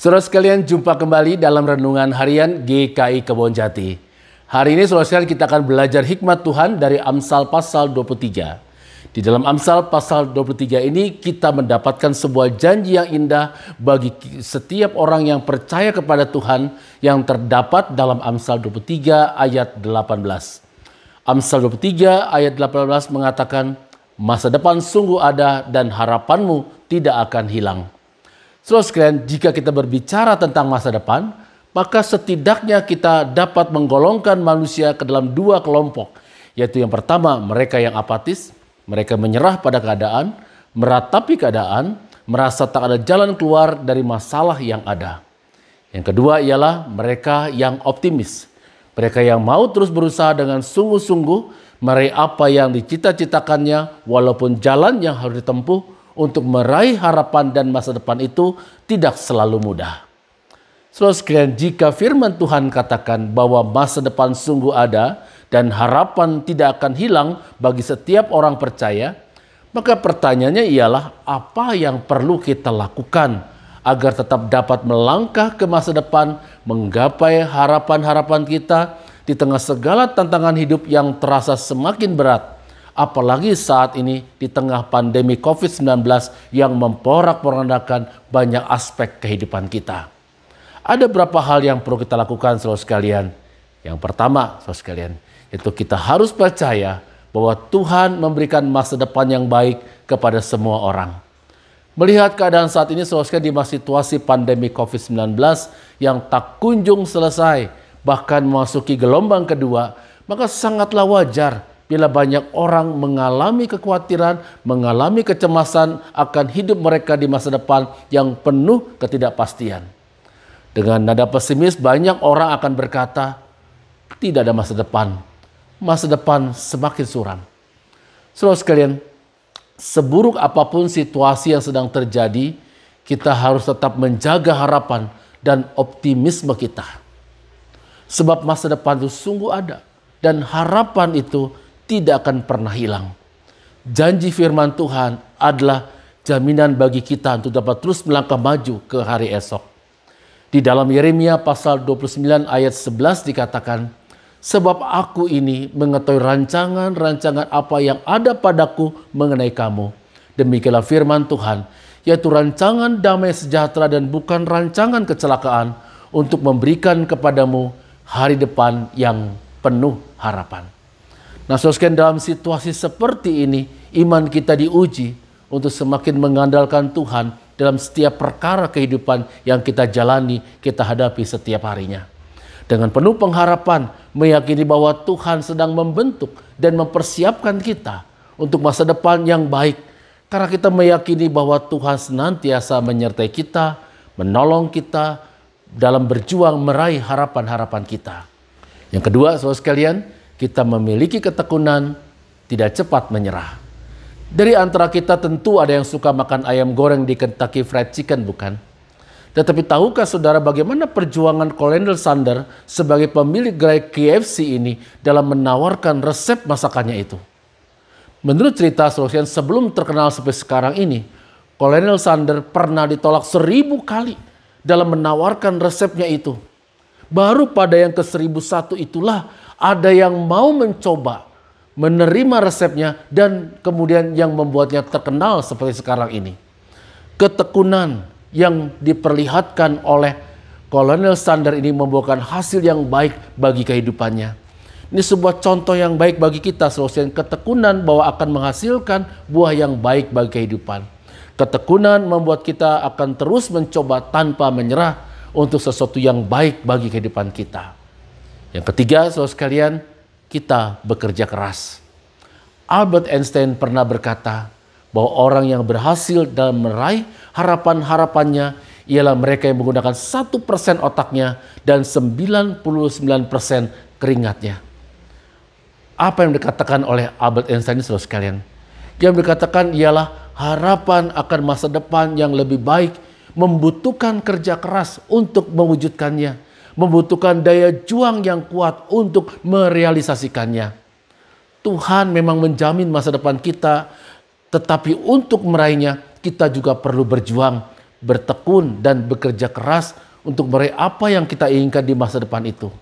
Saudara sekalian, jumpa kembali dalam renungan harian GKI Kebon Jati. Hari ini saudara sekalian kita akan belajar hikmat Tuhan dari Amsal pasal 23. Di dalam Amsal pasal 23 ini kita mendapatkan sebuah janji yang indah bagi setiap orang yang percaya kepada Tuhan yang terdapat dalam Amsal 23 ayat 18. Amsal 23 ayat 18 mengatakan, Masa depan sungguh ada dan harapanmu tidak akan hilang. Saudara sekalian, jika kita berbicara tentang masa depan, maka setidaknya kita dapat menggolongkan manusia ke dalam dua kelompok, yaitu yang pertama mereka yang apatis, mereka menyerah pada keadaan, meratapi keadaan, merasa tak ada jalan keluar dari masalah yang ada. Yang kedua ialah mereka yang optimis. Mereka yang mau terus berusaha dengan sungguh-sungguh meraih apa yang dicita-citakannya walaupun jalan yang harus ditempuh untuk meraih harapan dan masa depan itu tidak selalu mudah. Saudara sekalian, jika firman Tuhan katakan bahwa masa depan sungguh ada dan harapan tidak akan hilang bagi setiap orang percaya, maka pertanyaannya ialah apa yang perlu kita lakukan agar tetap dapat melangkah ke masa depan, menggapai harapan-harapan kita di tengah segala tantangan hidup yang terasa semakin berat apalagi saat ini di tengah pandemi COVID-19 yang memporak-porandakan banyak aspek kehidupan kita. Ada beberapa hal yang perlu kita lakukan saudara sekalian. Yang pertama, saudara sekalian, itu kita harus percaya bahwa Tuhan memberikan masa depan yang baik kepada semua orang. Melihat keadaan saat ini, saudara sekalian, di masa situasi pandemi COVID-19 yang tak kunjung selesai, bahkan memasuki gelombang kedua, maka sangatlah wajar Bila banyak orang mengalami kekhawatiran, mengalami kecemasan akan hidup mereka di masa depan yang penuh ketidakpastian. Dengan nada pesimis, banyak orang akan berkata, "Tidak ada masa depan, masa depan semakin suram." Saudara sekalian, seburuk apapun situasi yang sedang terjadi, kita harus tetap menjaga harapan dan optimisme kita. Sebab masa depan itu sungguh ada. Dan harapan itu tidak akan pernah hilang. Janji firman Tuhan adalah jaminan bagi kita untuk dapat terus melangkah maju ke hari esok. Di dalam Yeremia pasal 29 ayat 11 dikatakan, Sebab aku ini mengetahui rancangan-rancangan apa yang ada padaku mengenai kamu. Demikianlah firman Tuhan, yaitu rancangan damai sejahtera dan bukan rancangan kecelakaan untuk memberikan kepadamu hari depan yang penuh harapan. Nah, saudara dalam situasi seperti ini, iman kita diuji untuk semakin mengandalkan Tuhan dalam setiap perkara kehidupan yang kita jalani, kita hadapi setiap harinya. Dengan penuh pengharapan, meyakini bahwa Tuhan sedang membentuk dan mempersiapkan kita untuk masa depan yang baik. Karena kita meyakini bahwa Tuhan senantiasa menyertai kita, menolong kita dalam berjuang meraih harapan-harapan kita. Yang kedua, saudara sekalian, kita memiliki ketekunan, tidak cepat menyerah. Dari antara kita tentu ada yang suka makan ayam goreng di Kentucky Fried Chicken, bukan? Tetapi tahukah saudara bagaimana perjuangan Colonel Sander sebagai pemilik gerai KFC ini dalam menawarkan resep masakannya itu? Menurut cerita Solusian sebelum terkenal sampai sekarang ini, Colonel Sander pernah ditolak seribu kali dalam menawarkan resepnya itu. Baru pada yang ke-1001 itulah ada yang mau mencoba menerima resepnya dan kemudian yang membuatnya terkenal seperti sekarang ini. Ketekunan yang diperlihatkan oleh kolonel Sander ini membuahkan hasil yang baik bagi kehidupannya. Ini sebuah contoh yang baik bagi kita, Selosian. Ketekunan bahwa akan menghasilkan buah yang baik bagi kehidupan. Ketekunan membuat kita akan terus mencoba tanpa menyerah untuk sesuatu yang baik bagi kehidupan kita. Yang ketiga, saudara sekalian, kita bekerja keras. Albert Einstein pernah berkata bahwa orang yang berhasil dalam meraih harapan-harapannya ialah mereka yang menggunakan satu persen otaknya dan 99% keringatnya. Apa yang dikatakan oleh Albert Einstein ini saudara sekalian? Yang dikatakan ialah harapan akan masa depan yang lebih baik membutuhkan kerja keras untuk mewujudkannya, membutuhkan daya juang yang kuat untuk merealisasikannya. Tuhan memang menjamin masa depan kita, tetapi untuk meraihnya kita juga perlu berjuang, bertekun dan bekerja keras untuk meraih apa yang kita inginkan di masa depan itu.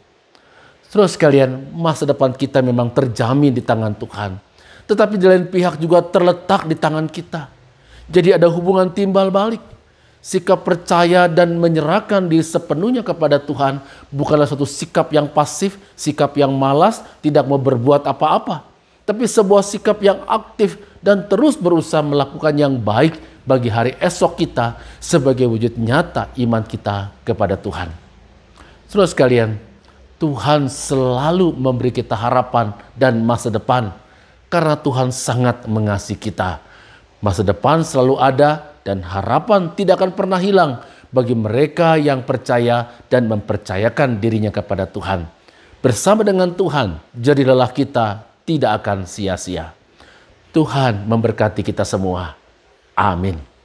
Terus sekalian, masa depan kita memang terjamin di tangan Tuhan. Tetapi di lain pihak juga terletak di tangan kita. Jadi ada hubungan timbal balik sikap percaya dan menyerahkan diri sepenuhnya kepada Tuhan bukanlah suatu sikap yang pasif, sikap yang malas, tidak mau berbuat apa-apa. Tapi sebuah sikap yang aktif dan terus berusaha melakukan yang baik bagi hari esok kita sebagai wujud nyata iman kita kepada Tuhan. Terus sekalian, Tuhan selalu memberi kita harapan dan masa depan karena Tuhan sangat mengasihi kita. Masa depan selalu ada dan harapan tidak akan pernah hilang bagi mereka yang percaya dan mempercayakan dirinya kepada Tuhan. Bersama dengan Tuhan, jadi lelah kita tidak akan sia-sia. Tuhan memberkati kita semua. Amin.